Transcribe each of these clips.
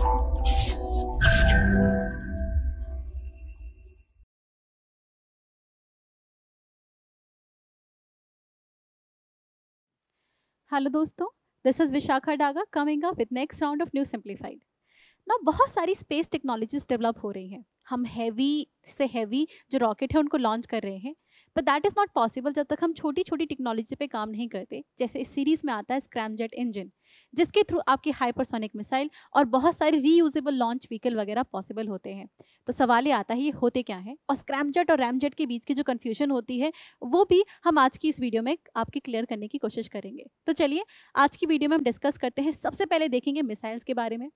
Hello दोस्तों this is Vishakha Daga coming up with next round of new simplified ना बहुत सारी स्पेस टेक्नोलॉजीज डेवलप हो रही हैं हम हैवी से हैवी जो रॉकेट है उनको लॉन्च कर रहे हैं but that is not possible जब तक हम छोटी छोटी टेक्नोलॉजी पे काम नहीं करते जैसे इस सीरीज़ में आता है स्क्रैमजेट इंजन जिसके थ्रू आपकी हाइपरसोनिक मिसाइल और बहुत सारे रीयूजेबल लॉन्च व्हीकल वगैरह पॉसिबल होते हैं तो सवाल ये आता है ये होते क्या हैं और स्क्रैमजेट और रैमजेट के बीच की जो कन्फ्यूजन होती है वो भी हम आज की इस वीडियो में आपके क्लियर करने की कोशिश करेंगे तो चलिए आज की वीडियो में हम डिस्कस करते हैं सबसे पहले देखेंगे मिसाइल्स के बारे में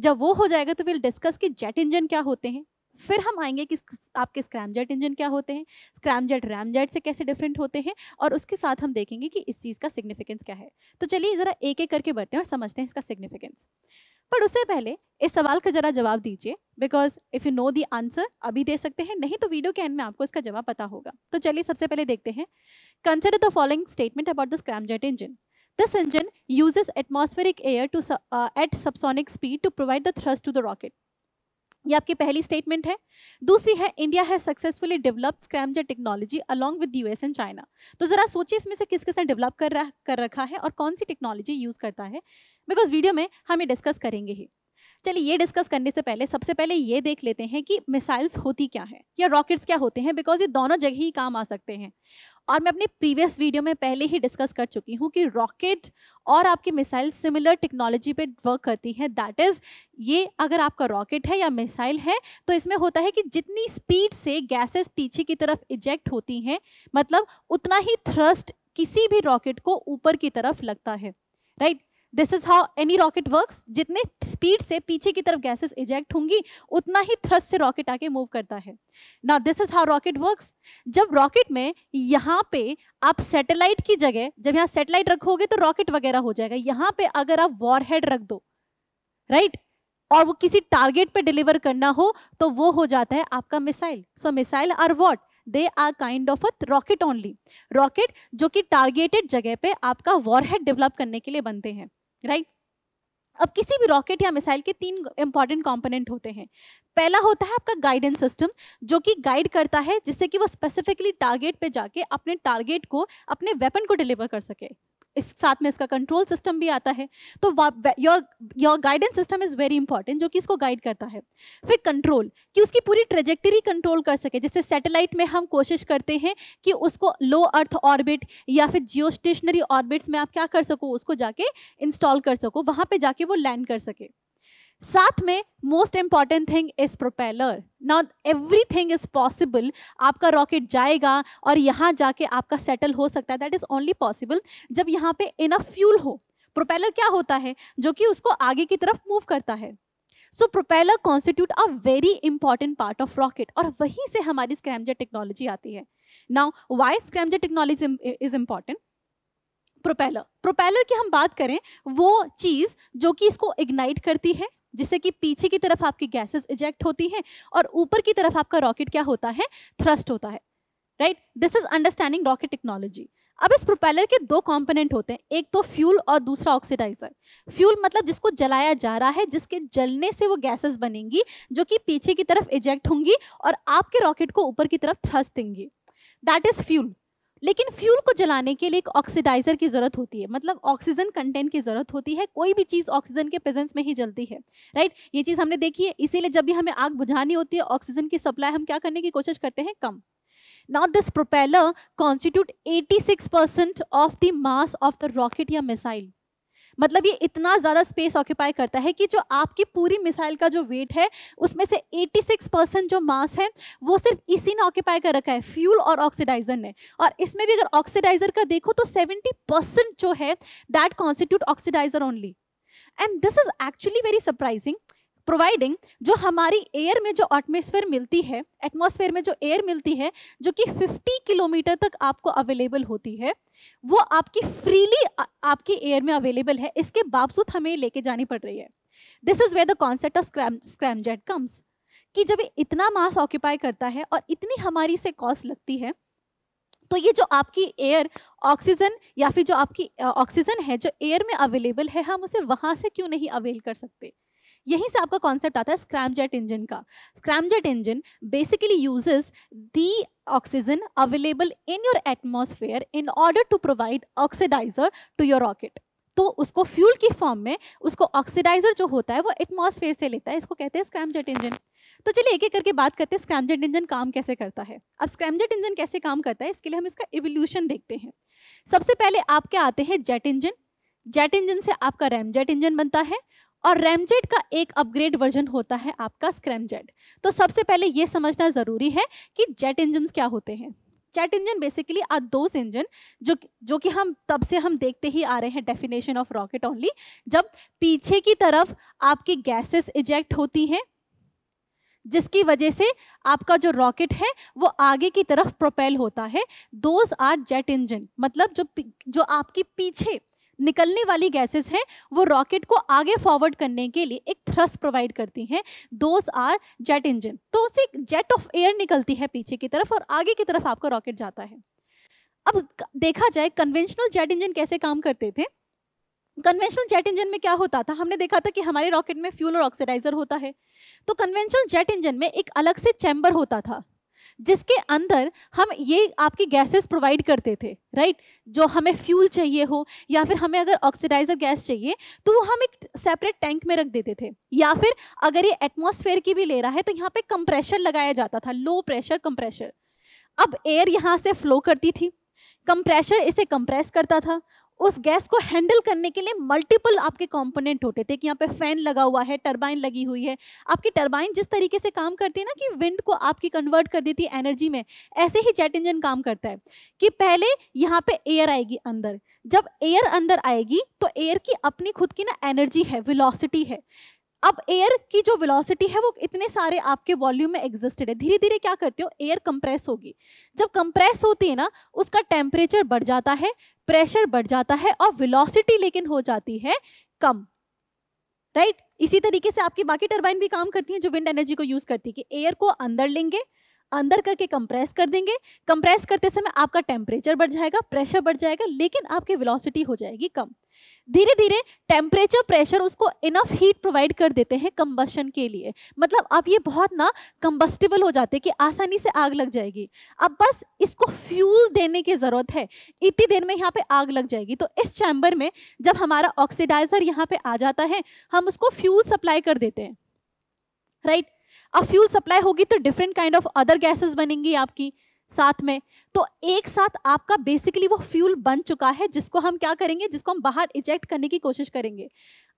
जब वो हो जाएगा तो विल डिस्कस कि जेट इंजन क्या होते हैं फिर हम आएंगे कि आपके स्क्रैमजेट इंजन क्या होते हैं स्क्रैमजेट रैमजेट से कैसे डिफरेंट होते हैं और उसके साथ हम देखेंगे कि इस चीज़ का सिग्निफिकेंस क्या है तो चलिए ज़रा एक एक करके बढ़ते हैं और समझते हैं इसका सिग्निफिकेंस पर उससे पहले इस सवाल का ज़रा जवाब दीजिए because if you know the answer अभी दे सकते हैं नहीं तो वीडियो के एंड में आपको इसका जवाब पता होगा तो चलिए सबसे पहले देखते हैं consider the following statement about the scramjet engine this engine uses atmospheric air to at subsonic speed to provide the thrust to the rocket ये आपकी पहली स्टेटमेंट है दूसरी है इंडिया है successfully developed scramjet technology along with US and China तो ज़रा सोचिए इसमें से किस किसने डेवलप कर रहा कर रखा है और कौन सी टेक्नोलॉजी यूज़ करता है बिकॉज वीडियो में हम ये डिस्कस करेंगे ही चलिए ये डिस्कस करने से पहले सबसे पहले ये देख लेते हैं कि मिसाइल्स होती क्या है या रॉकेट्स क्या होते हैं बिकॉज ये दोनों जगह ही काम आ सकते हैं और मैं अपने प्रीवियस वीडियो में पहले ही डिस्कस कर चुकी हूँ कि रॉकेट और आपकी मिसाइल सिमिलर टेक्नोलॉजी पे वर्क करती है दैट इज़ ये अगर आपका रॉकेट है या मिसाइल है तो इसमें होता है कि जितनी स्पीड से गैसेस पीछे की तरफ इजेक्ट होती हैं मतलब उतना ही थ्रस्ट किसी भी रॉकेट को ऊपर की तरफ लगता है right right? This is how any rocket works जितने स्पीड से पीछे की तरफ गैसेस इजेक्ट होंगी उतना ही थ्रस्ट से रॉकेट आके मूव करता है ना this is how rocket works जब रॉकेट में यहाँ पे आप सैटेलाइट की जगह जब यहाँ सैटेलाइट रखोगे तो रॉकेट वगैरह हो जाएगा यहाँ पे अगर आप वॉरहेड रख दो राइट right? और वो किसी टारगेट पे डिलीवर करना हो तो वो हो जाता है आपका missile so missile are what they are kind of a rocket only rocket जो कि टारगेटेड जगह पे आपका वॉरहेड डेवलप करने के लिए बनते हैं राइट अब किसी भी रॉकेट या मिसाइल के तीन इंपॉर्टेंट कंपोनेंट होते हैं पहला होता है आपका गाइडेंस सिस्टम जो कि गाइड करता है जिससे कि वो स्पेसिफिकली टारगेट पे जाके अपने टारगेट को अपने वेपन को डिलीवर कर सके इस साथ में इसका कंट्रोल सिस्टम भी आता है तो your your guidance system is very important जो कि इसको गाइड करता है फिर कंट्रोल कि उसकी पूरी ट्रेजेक्टरी कंट्रोल कर सके जैसे सैटेलाइट में हम कोशिश करते हैं कि उसको लो अर्थ ऑर्बिट या फिर जियो स्टेशनरी ऑर्बिट्स में आप क्या कर सको उसको जाके इंस्टॉल कर सको वहाँ पर जाके वो लैंड कर सके साथ में most important thing is propeller now everything is possible आपका रॉकेट जाएगा और यहाँ जाके आपका सेटल हो सकता है दैट इज़ ओनली पॉसिबल जब यहाँ पे इनफ फ्यूल हो प्रोपेलर क्या होता है जो कि उसको आगे की तरफ मूव करता है so propeller constitute a very important part of rocket और वहीं से हमारी स्क्रैमजेट टेक्नोलॉजी आती है now why scramjet technology is important propeller propeller की हम बात करें वो चीज़ जो कि इसको इग्नाइट करती है जिससे कि पीछे की तरफ आपकी गैसेस इजेक्ट होती हैं और ऊपर की तरफ आपका रॉकेट क्या होता है थ्रस्ट होता है right this is understanding rocket technology अब इस प्रोपेलर के दो कंपोनेंट होते हैं एक तो फ्यूल और दूसरा ऑक्सीडाइजर फ्यूल मतलब जिसको जलाया जा रहा है जिसके जलने से वो गैसेस बनेंगी जो कि पीछे की तरफ इजेक्ट होंगी और आपके रॉकेट को ऊपर की तरफ थ्रस्ट देंगी दैट इज फ्यूल लेकिन फ्यूल को जलाने के लिए एक ऑक्सीडाइजर की ज़रूरत होती है मतलब ऑक्सीजन कंटेंट की ज़रूरत होती है कोई भी चीज़ ऑक्सीजन के प्रेजेंस में ही जलती है राइट ये चीज़ हमने देखी है इसीलिए जब भी हमें आग बुझानी होती है ऑक्सीजन की सप्लाई हम क्या करने की कोशिश करते हैं come propeller constitute eighty six percent of the mass of the rocket या मिसाइल मतलब ये इतना ज़्यादा स्पेस ऑक्यूपाई करता है कि जो आपकी पूरी मिसाइल का जो वेट है उसमें से 86 परसेंट जो मास है वो सिर्फ इसी ने ऑक्यूपाई कर रखा है फ्यूल और ऑक्सीडाइजर ने और इसमें भी अगर ऑक्सीडाइजर का देखो तो 70 परसेंट जो है that constitute oxidizer only and this is actually very surprising providing जो हमारी एयर में जो एटमोसफेयर मिलती है एटमोसफेयर में जो एयर मिलती है जो कि 50 किलोमीटर तक आपको अवेलेबल होती है वो आपकी फ्रीली आपकी एयर में अवेलेबल है इसके बावजूद हमें लेके जानी पड़ रही है this is way the concept of scram scramjet comes कि जब ये इतना मास ऑक्यूपाई करता है और इतनी हमारी से कॉस्ट लगती है तो ये जो आपकी एयर ऑक्सीजन या फिर जो आपकी ऑक्सीजन है जो एयर में अवेलेबल है हम उसे वहाँ से क्यों नहीं अवेल कर सकते यहीं से आपका कॉन्सेप्ट आता है स्क्रैमजेट इंजन का scramjet engine basically uses the oxygen available in your atmosphere in order to provide oxidizer to your rocket तो उसको फ्यूल की फॉर्म में उसको ऑक्सीडाइजर जो होता है वो एटमॉस्फेयर से लेता है इसको कहते हैं स्क्रैमजेट इंजन तो चलिए एक एक करके बात करते हैं स्क्रैमजेट इंजन काम कैसे करता है अब स्क्रैमजेट इंजन कैसे काम करता है इसके लिए हम इसका इवोल्यूशन देखते हैं सबसे पहले आपके आते हैं जेट इंजन जेट इंजन से आपका रैमजेट इंजन बनता है और रैमजेट का एक अपग्रेड वर्जन होता है आपका स्क्रैमजेट तो सबसे पहले ये समझना ज़रूरी है कि जेट इंजन क्या होते हैं jet engine basically are those engine जो जो कि हम तब से हम देखते ही आ रहे हैं डेफिनेशन ऑफ रॉकेट ओनली जब पीछे की तरफ आपकी गैसेस इजेक्ट होती हैं जिसकी वजह से आपका जो रॉकेट है वो आगे की तरफ प्रोपेल होता है दोज आर जेट इंजन मतलब जो जो आपकी पीछे निकलने वाली गैसेस हैं वो रॉकेट को आगे फॉरवर्ड करने के लिए एक थ्रस्ट प्रोवाइड करती हैं दोज आर जेट इंजन तो उसे एक जेट ऑफ एयर निकलती है पीछे की तरफ और आगे की तरफ आपका रॉकेट जाता है अब देखा जाए कन्वेंशनल जेट इंजन कैसे काम करते थे कन्वेंशनल जेट इंजन में क्या होता था हमने देखा था कि हमारे रॉकेट में फ्यूल और ऑक्सीडाइजर होता है तो कन्वेंशनल जेट इंजन में एक अलग से चैम्बर होता था जिसके अंदर हम ये आपके गैसेस प्रोवाइड करते थे राइट जो हमें फ्यूल चाहिए हो या फिर हमें अगर ऑक्सीडाइजर गैस चाहिए तो वो हम एक सेपरेट टैंक में रख देते थे या फिर अगर ये एटमॉस्फेयर की भी ले रहा है तो यहाँ पे कंप्रेशर लगाया जाता था लो प्रेशर कंप्रेशर अब एयर यहाँ से फ्लो करती थी कंप्रेशर इसे कंप्रेस करता था उस गैस को हैंडल करने के लिए मल्टीपल आपके कंपोनेंट होते थे कि यहाँ पे फैन लगा हुआ है टरबाइन लगी हुई है आपकी टरबाइन जिस तरीके से काम करती है ना कि विंड को आपकी कन्वर्ट कर देती है एनर्जी में ऐसे ही जेट इंजन काम करता है कि पहले यहाँ पे एयर आएगी अंदर जब एयर अंदर आएगी तो एयर की अपनी खुद की ना एनर्जी है विलॉसिटी है अब एयर की जो वेलोसिटी है वो इतने सारे आपके वॉल्यूम में एग्जिस्टेड है धीरे धीरे क्या करते हो एयर कंप्रेस होगी जब कंप्रेस होती है ना उसका टेम्परेचर बढ़ जाता है प्रेशर बढ़ जाता है और विलोसिटी लेकिन हो जाती है कम राइट इसी तरीके से आपकी बाकी टर्बाइन भी काम करती हैं जो विंड एनर्जी को यूज़ करती है कि एयर को अंदर लेंगे अंदर करके कंप्रेस कर देंगे कंप्रेस करते समय आपका टेम्परेचर बढ़ जाएगा प्रेशर बढ़ जाएगा लेकिन आपकी वेलोसिटी हो जाएगी कम धीरे धीरे टेम्परेचर प्रेशर उसको इनफ हीट प्रोवाइड कर देते हैं कम्बशन के लिए मतलब आप ये बहुत ना कम्बस्टेबल हो जाते हैं कि आसानी से आग लग जाएगी अब बस इसको फ्यूल देने की ज़रूरत है इतनी देर में यहाँ पे आग लग जाएगी तो इस चैम्बर में जब हमारा ऑक्सीडाइजर यहाँ पे आ जाता है हम उसको फ्यूल सप्लाई कर देते हैं राइट right? अब फ्यूल सप्लाई होगी तो different kind of other gases बनेंगी आपकी साथ में तो एक साथ आपका बेसिकली वो फ्यूल बन चुका है जिसको हम क्या करेंगे जिसको हम बाहर इजेक्ट करने की कोशिश करेंगे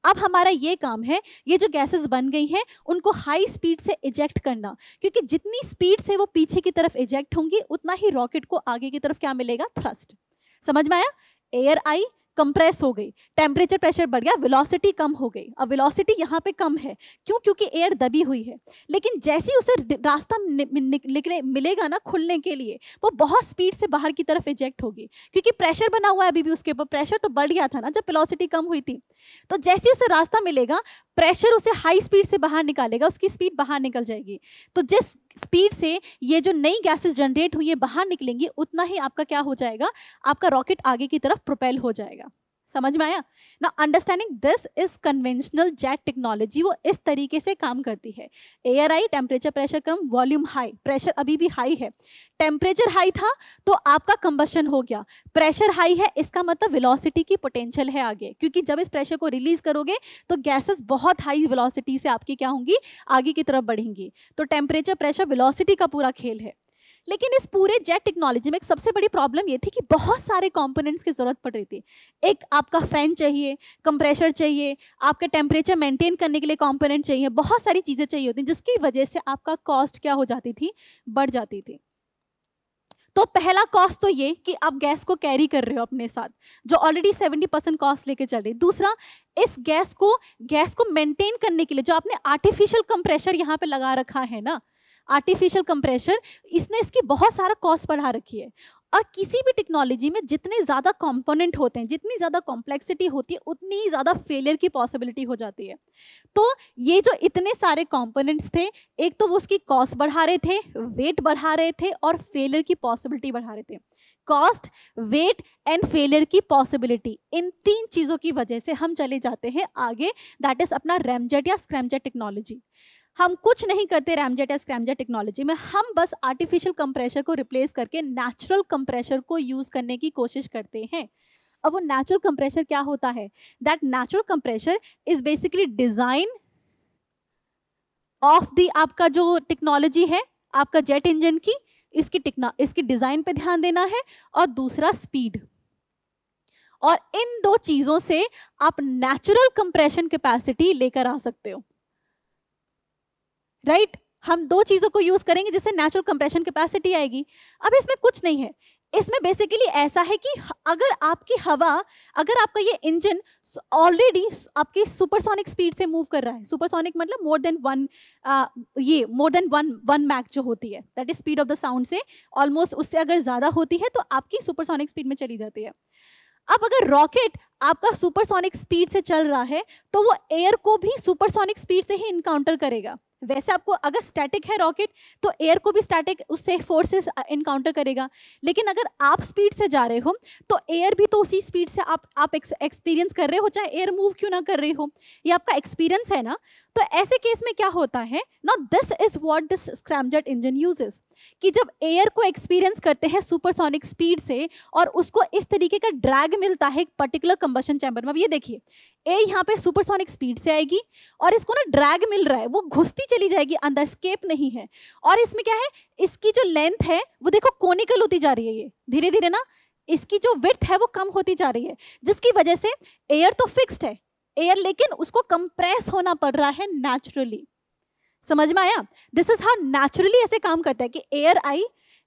अब हमारा ये काम है ये जो गैसेस बन गई हैं उनको हाई स्पीड से इजेक्ट करना क्योंकि जितनी स्पीड से वो पीछे की तरफ इजेक्ट होंगी उतना ही रॉकेट को आगे की तरफ क्या मिलेगा थ्रस्ट समझ में आया एयर आई कंप्रेस हो गई टेम्परेचर प्रेशर बढ़ गया वेलोसिटी कम हो गई अब वेलोसिटी यहाँ पे कम है क्यों क्योंकि एयर दबी हुई है लेकिन जैसे ही उसे रास्ता निकले मिलेगा ना खुलने के लिए वो बहुत स्पीड से बाहर की तरफ इजेक्ट होगी क्योंकि प्रेशर बना हुआ है अभी भी उसके ऊपर प्रेशर तो बढ़ गया था ना जब वेलोसिटी कम हुई थी तो जैसे ही उसे रास्ता मिलेगा प्रेशर उसे हाई स्पीड से बाहर निकालेगा उसकी स्पीड बाहर निकल जाएगी तो जिस स्पीड से ये जो नई गैसेस जनरेट हुई है बाहर निकलेंगी उतना ही आपका क्या हो जाएगा आपका रॉकेट आगे की तरफ प्रोपेल हो जाएगा समझ में आया ना understanding this is conventional jet technology वो इस तरीके से काम करती है एयर आई टेम्परेचर प्रेशर क्रम वॉल्यूम हाई प्रेशर अभी भी हाई है टेम्परेचर हाई था तो आपका कंबशन हो गया प्रेशर हाई है इसका मतलब वेलोसिटी की पोटेंशियल है आगे क्योंकि जब इस प्रेशर को रिलीज करोगे तो गैसेस बहुत हाई वेलोसिटी से आपकी क्या होंगी आगे की तरफ बढ़ेंगी तो टेम्परेचर प्रेशर वेलोसिटी का पूरा खेल है लेकिन इस पूरे जेट टेक्नोलॉजी में एक सबसे बड़ी प्रॉब्लम ये थी कि बहुत सारे कंपोनेंट्स की ज़रूरत पड़ रही थी एक आपका फ़ैन चाहिए कंप्रेशर चाहिए आपका टेम्परेचर मेंटेन करने के लिए कंपोनेंट चाहिए बहुत सारी चीज़ें चाहिए होती जिसकी वजह से आपका कॉस्ट क्या हो जाती थी बढ़ जाती थी तो पहला कॉस्ट तो ये कि आप गैस को कैरी कर रहे हो अपने साथ जो ऑलरेडी 70 परसेंट कॉस्ट लेके चल रही दूसरा इस गैस को गैस को मेंटेन करने के लिए जो आपने आर्टिफिशियल कंप्रेशर यहाँ पे लगा रखा है ना आर्टिफिशियल कंप्रेशर इसने इसकी बहुत सारा कॉस्ट बढ़ा रखी है और किसी भी टेक्नोलॉजी में जितने ज़्यादा कंपोनेंट होते हैं जितनी ज़्यादा कॉम्प्लेक्सिटी होती है उतनी ही ज़्यादा फेलियर की पॉसिबिलिटी हो जाती है तो ये जो इतने सारे कंपोनेंट्स थे एक तो वो उसकी कॉस्ट बढ़ा रहे थे वेट बढ़ा रहे थे और फेलियर की पॉसिबिलिटी बढ़ा रहे थे कॉस्ट वेट एंड फेलियर की पॉसिबिलिटी इन तीन चीज़ों की वजह से हम चले जाते हैं आगे दैट इज़ अपना रेमजेट या स्क्रैमजेट टेक्नोलॉजी हम कुछ नहीं करते रैमजेट या स्क्रैमजेट टेक्नोलॉजी में हम बस आर्टिफिशियल कंप्रेशर को रिप्लेस करके नेचुरल कंप्रेशर को यूज़ करने की कोशिश करते हैं अब वो नेचुरल कंप्रेशर क्या होता है that natural compressor is basically design of the आपका जो टेक्नोलॉजी है आपका जेट इंजन की इसकी टेक्नो इसकी डिज़ाइन पे ध्यान देना है और दूसरा स्पीड और इन दो चीज़ों से आप नेचुरल कंप्रेशन कैपेसिटी लेकर आ सकते हो राइट right? हम दो चीज़ों को यूज़ करेंगे जिससे नेचुरल कंप्रेशन कैपेसिटी आएगी अब इसमें कुछ नहीं है इसमें बेसिकली ऐसा है कि अगर आपकी हवा अगर आपका ये इंजन ऑलरेडी आपकी सुपरसोनिक स्पीड से मूव कर रहा है सुपरसोनिक मतलब मोर देन वन ये more than one one Mach जो होती है that is speed of the sound से ऑलमोस्ट उससे अगर ज़्यादा होती है तो आपकी सुपरसोनिक स्पीड में चली जाती है अब अगर रॉकेट आपका सुपरसोनिक स्पीड से चल रहा है तो वो एयर को भी सुपरसोनिक स्पीड से ही इनकाउंटर करेगा वैसे आपको अगर स्टैटिक है रॉकेट तो एयर को भी स्टैटिक उससे फोर्सेस इनकाउंटर करेगा लेकिन अगर आप स्पीड से जा रहे हो तो एयर भी तो उसी स्पीड से आप आप एक्सपीरियंस कर रहे हो चाहे एयर मूव क्यों ना कर रहे हो ये आपका एक्सपीरियंस है ना तो ऐसे केस में क्या होता है ना this is what this scramjet engine uses कि जब एयर को एक्सपीरियंस करते हैं सुपरसोनिक स्पीड से और उसको इस तरीके का ड्रैग मिलता है एक पर्टिकुलर कंबशन चैम्बर में अब ये देखिए ए यहाँ पे सुपरसोनिक स्पीड से आएगी और इसको ना ड्रैग मिल रहा है वो घुसती चली जाएगी अंदर स्केप नहीं है और इसमें क्या है इसकी जो लेंथ है वो देखो कोनिकल होती जा रही है ये धीरे धीरे ना इसकी जो विर्थ है वो कम होती जा रही है जिसकी वजह से एयर तो फिक्स्ड है एयर लेकिन उसको कंप्रेस होना पड़ रहा है नेचुरली समझ में आया दिस इज हाउ नेचुरली ऐसे काम करता है कि एयर आई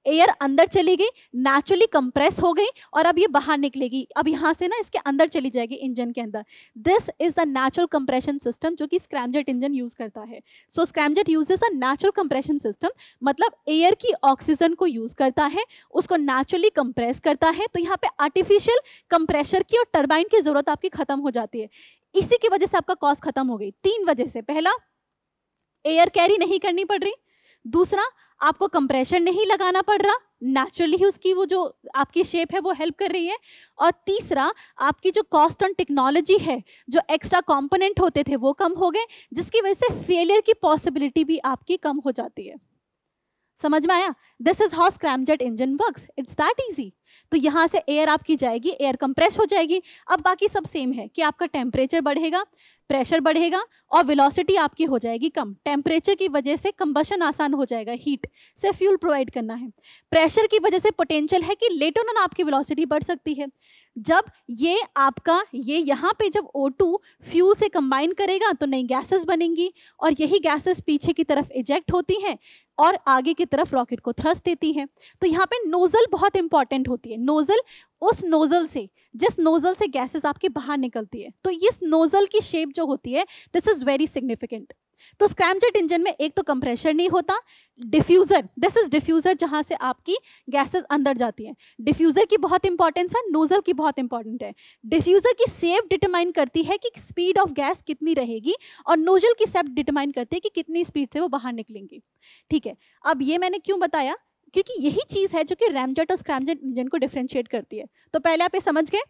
एयर अंदर चली गई नेचुरली कंप्रेस हो गई और अब ये बाहर निकलेगी अब यहाँ से ना इसके अंदर चली जाएगी इंजन के अंदर this is the natural compression system जो कि स्क्रैमजेट इंजन यूज करता है so scramjet use a natural compression system मतलब एयर की ऑक्सीजन को यूज करता है उसको नेचुरली कंप्रेस करता है तो यहाँ पे आर्टिफिशियल कंप्रेशर की और टर्बाइन की जरूरत आपकी खत्म हो जाती है इसी की वजह से आपका कॉस्ट खत्म हो गई तीन वजह से पहला एयर कैरी नहीं करनी पड़ रही दूसरा आपको कंप्रेशन नहीं लगाना पड़ रहा नेचुरली उसकी वो जो आपकी शेप है वो हेल्प कर रही है और तीसरा आपकी जो कॉस्ट ऑन टेक्नोलॉजी है जो एक्स्ट्रा कंपोनेंट होते थे वो कम हो गए जिसकी वजह से फेलियर की पॉसिबिलिटी भी आपकी कम हो जाती है समझ में आया this is how scramjet engine work it's that easy तो यहाँ से एयर आपकी जाएगी एयर कंप्रेस हो जाएगी अब बाकी सब सेम है कि आपका टेम्परेचर बढ़ेगा प्रेशर बढ़ेगा और वेलोसिटी आपकी हो जाएगी कम टेम्परेचर की वजह से कंबशन आसान हो जाएगा हीट से फ्यूल प्रोवाइड करना है प्रेशर की वजह से पोटेंशियल है कि लेटर ऑन आपकी वेलोसिटी बढ़ सकती है जब ये आपका ये यहाँ पे जब O2 फ्यूल से कंबाइन करेगा तो नई गैसेस बनेंगी और यही गैसेस पीछे की तरफ इजेक्ट होती हैं और आगे की तरफ रॉकेट को थ्रस्ट देती हैं तो यहाँ पे नोज़ल बहुत इंपॉर्टेंट होती है नोज़ल उस नोज़ल से जिस नोज़ल से गैसेस आपके बाहर निकलती है तो इस नोज़ल की शेप जो होती है दिस इज़ वेरी सिग्निफिकेंट तो स्क्रैमजेट इंजन में एक तो कंप्रेशर नहीं होता डिफ्यूज़र दिस इज़ डिफ्यूज़र जहाँ से आपकी गैसेस अंदर जाती हैं डिफ्यूज़र की बहुत इंपॉर्टेंस है नोज़ल की बहुत इंपॉर्टेंट है डिफ्यूज़र की सेफ डिटरमाइन करती है कि स्पीड ऑफ गैस कितनी रहेगी और नोज़ल की सेफ डिटरमाइन करती है कि कितनी स्पीड से वो बाहर निकलेंगी ठीक है अब ये मैंने क्यों बताया क्योंकि यही चीज़ है जो कि रैमजेट और स्क्रैमजेट इंजन को डिफ्रेंशिएट करती है तो पहले आप ये समझ गए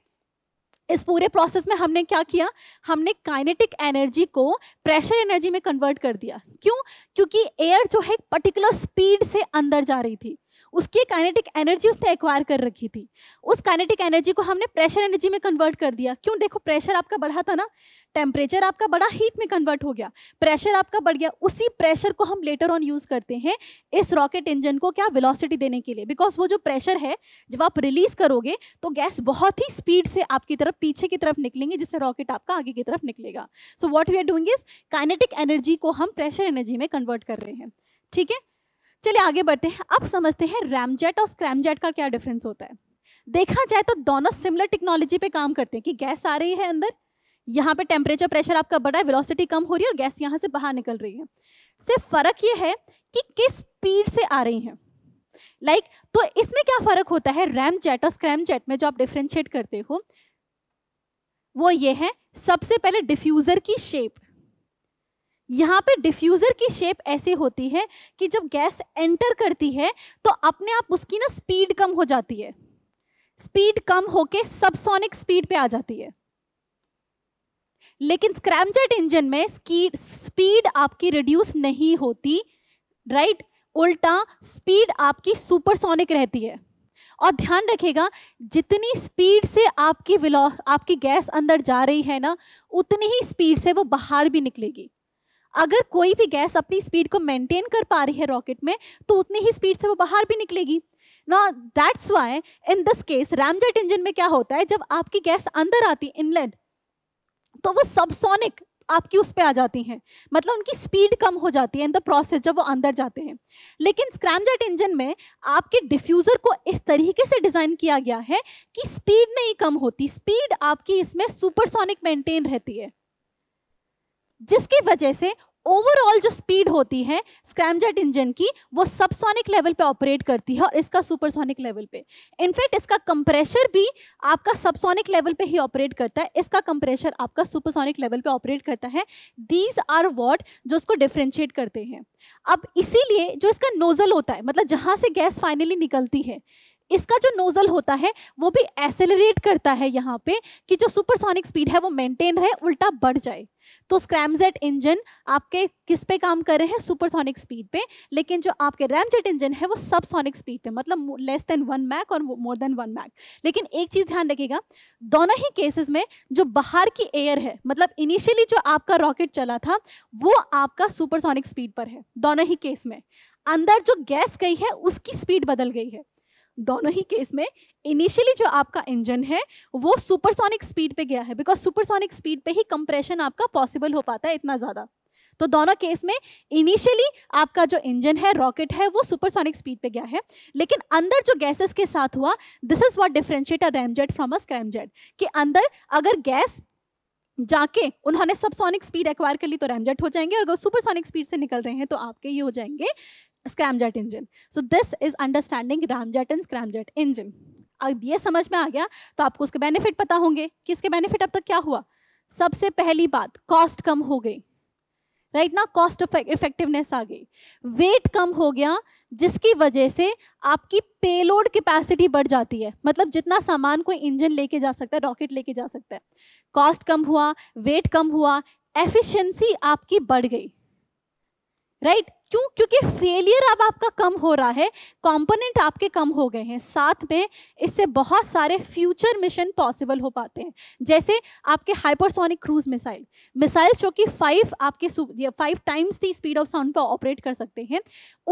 इस पूरे प्रोसेस में हमने क्या किया हमने काइनेटिक एनर्जी को प्रेशर एनर्जी में कन्वर्ट कर दिया क्यों क्योंकि एयर जो है पर्टिकुलर स्पीड से अंदर जा रही थी उसकी काइनेटिक एनर्जी उसने एक्वायर कर रखी थी उस काइनेटिक एनर्जी को हमने प्रेशर एनर्जी में कन्वर्ट कर दिया क्यों देखो प्रेशर आपका बढ़ा था ना टेम्परेचर आपका बड़ा हीट में कन्वर्ट हो गया प्रेशर आपका बढ़ गया उसी प्रेशर को हम लेटर ऑन यूज़ करते हैं इस रॉकेट इंजन को क्या वेलोसिटी देने के लिए बिकॉज वो जो प्रेशर है जब आप रिलीज़ करोगे तो गैस बहुत ही स्पीड से आपकी तरफ पीछे की तरफ निकलेंगे जिससे रॉकेट आपका आगे की तरफ निकलेगा so what we are doing is kinetic energy को हम प्रेशर एनर्जी में कन्वर्ट कर रहे हैं ठीक है चलिए आगे बढ़ते हैं अब समझते हैं रैमजेट और स्क्रैमजेट का क्या डिफरेंस होता है देखा जाए तो दोनों सिमिलर टेक्नोलॉजी पे काम करते हैं कि गैस आ रही है अंदर यहाँ पे टेम्परेचर प्रेशर आपका बढ़ा है वेलोसिटी कम हो रही है और गैस यहाँ से बाहर निकल रही है सिर्फ फर्क ये है कि किस स्पीड से आ रही है लाइक like, तो इसमें क्या फर्क होता है रैम जेट और स्क्रैम जेट में जो आप डिफ्रेंशिएट करते हो वो ये है सबसे पहले डिफ्यूज़र की शेप यहाँ पे डिफ्यूज़र की शेप ऐसी होती है कि जब गैस एंटर करती है तो अपने आप उसकी ना स्पीड कम हो जाती है स्पीड कम होके सबसोनिक स्पीड पे आ जाती है लेकिन स्क्रैमजेट इंजन में स्पीड आपकी रिड्यूस नहीं होती राइट उल्टा स्पीड आपकी सुपरसोनिक रहती है और ध्यान रखेगा जितनी स्पीड से आपकी विलो आपकी गैस अंदर जा रही है ना उतनी ही स्पीड से वो बाहर भी निकलेगी अगर कोई भी गैस अपनी स्पीड को मेंटेन कर पा रही है रॉकेट में तो उतनी ही स्पीड से वो बाहर भी निकलेगी ना that's why in this case ramjet engine में क्या होता है जब आपकी गैस अंदर आती इनलेट तो वो सबसोनिक आपकी उस पर आ जाती हैं मतलब उनकी स्पीड कम हो जाती है इन द प्रोसेस जब वो अंदर जाते हैं लेकिन स्क्रैमजेट इंजन में आपके डिफ्यूज़र को इस तरीके से डिज़ाइन किया गया है कि स्पीड नहीं कम होती स्पीड आपकी इसमें सुपरसोनिक मेंटेन रहती है जिसकी वजह से ओवरऑल जो स्पीड होती है स्क्रैमजेट इंजन की वो सबसोनिक लेवल पे ऑपरेट करती है और इसका सुपरसोनिक लेवल पे इनफैक्ट इसका कंप्रेशर भी आपका सबसोनिक लेवल पे ही ऑपरेट करता है इसका कंप्रेशर आपका सुपरसोनिक लेवल पे ऑपरेट करता है दीज आर वॉट जो उसको डिफ्रेंशिएट करते हैं अब इसीलिए जो इसका नोजल होता है मतलब जहाँ से गैस फाइनली निकलती है इसका जो नोजल होता है वो भी एसेलरेट करता है यहाँ पे कि जो सुपरसोनिक स्पीड है वो मेंटेन रहे उल्टा बढ़ जाए तो स्क्रैमजेट इंजन आपके किस पे काम कर रहे हैं सुपरसोनिक स्पीड पे लेकिन जो आपके रैमजेट इंजन है वो सबसोनिक स्पीड पे मतलब लेस देन वन मैक और मोर देन वन मैक लेकिन एक चीज़ ध्यान रखिएगा दोनों ही केसेस में जो बाहर की एयर है मतलब इनिशियली जो आपका रॉकेट चला था वो आपका सुपरसोनिक स्पीड पर है दोनों ही केस में अंदर जो गैस गई है उसकी स्पीड बदल गई है दोनों ही केस में इनिशियली जो आपका इंजन है वो सुपरसोनिक स्पीड पे गया है बिकॉज सुपरसोनिक स्पीड पे ही कंप्रेशन आपका पॉसिबल हो पाता है इतना ज़्यादा तो दोनों केस में इनिशियली आपका जो इंजन है रॉकेट है वो सुपरसोनिक स्पीड पे गया है लेकिन अंदर जो गैसेस के साथ हुआ this is what differentiate a ramjet from a scramjet कि अंदर अगर गैस जाके उन्होंने सबसोनिक स्पीड एक्वायर कर ली तो रैमजेट हो जाएंगे और अगर सुपरसोनिक स्पीड से निकल रहे हैं तो आपके ये हो जाएंगे scramjet engine. So this is understanding ramjet and scramjet engine. अब ये समझ में आ गया तो आपको उसके बेनिफिट पता होंगे कि इसके बेनिफिट अब तक क्या हुआ सबसे पहली बात कॉस्ट कम हो गई राइट ना कॉस्ट इफेक्टिवनेस आ गई वेट कम हो गया जिसकी वजह से आपकी पेलोड कैपेसिटी बढ़ जाती है मतलब जितना सामान कोई इंजन लेके जा सकता है रॉकेट लेके जा सकता है कॉस्ट कम हुआ वेट कम हुआ एफिशिएंसी आपकी बढ़ गई राइट क्यों क्योंकि फेलियर अब आपका कम हो रहा है कंपोनेंट आपके कम हो गए हैं साथ में इससे बहुत सारे फ्यूचर मिशन पॉसिबल हो पाते हैं जैसे आपके हाइपरसोनिक क्रूज मिसाइल मिसाइल जो कि फाइव आपके five times the speed of sound पर ऑपरेट कर सकते हैं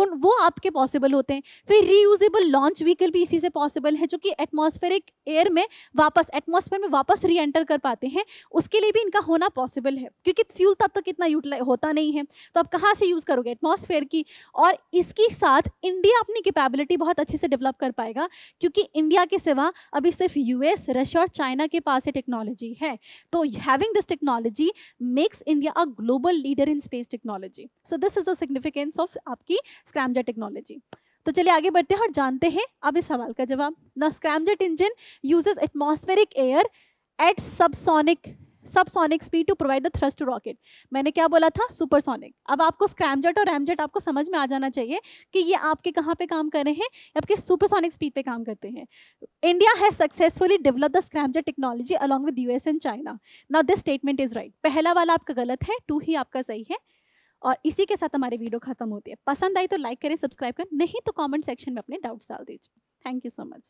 उन वो आपके पॉसिबल होते हैं फिर रीयूजेबल लॉन्च व्हीकल भी इसी से पॉसिबल है जो कि एटमॉस्फेरिक एयर में वापस एटमोसफेयर में वापस री एंटर कर पाते हैं उसके लिए भी इनका होना पॉसिबल है क्योंकि फ्यूल तब तक इतना यूटिलाइज होता नहीं है तो आप कहाँ से यूज़ करोगे एटमोस एटमोसफेयर की और इसके साथ इंडिया अपनी कैपेबिलिटी बहुत अच्छे से डेवलप कर पाएगा क्योंकि इंडिया के सिवा अभी सिर्फ यूएस रशिया और चाइना के पास ये टेक्नोलॉजी है तो having this technology makes India a global leader in space technology so this is the significance of आपकी स्क्रैमजेट टेक्नोलॉजी तो चलिए आगे बढ़ते हैं और जानते हैं अब इस सवाल का जवाब the scramjet engine uses atmospheric air at subsonic subsonic speed to provide the thrust to rocket मैंने क्या बोला था सुपरसोनिक अब आपको स्क्रैमजेट और रैमजेट आपको समझ में आ जाना चाहिए कि ये आपके कहाँ पे काम कर रहे हैं आपके सुपरसोनिक स्पीड पे काम करते हैं India has successfully develop the scramjet technology along with US and China now this statement is right पहला वाला आपका गलत है टू ही आपका सही है और इसी के साथ हमारी वीडियो खत्म होती है पसंद आई तो लाइक करें सब्सक्राइब करें नहीं तो कॉमेंट सेक्शन में अपने डाउट्स डाल दीजिए थैंक यू सो मच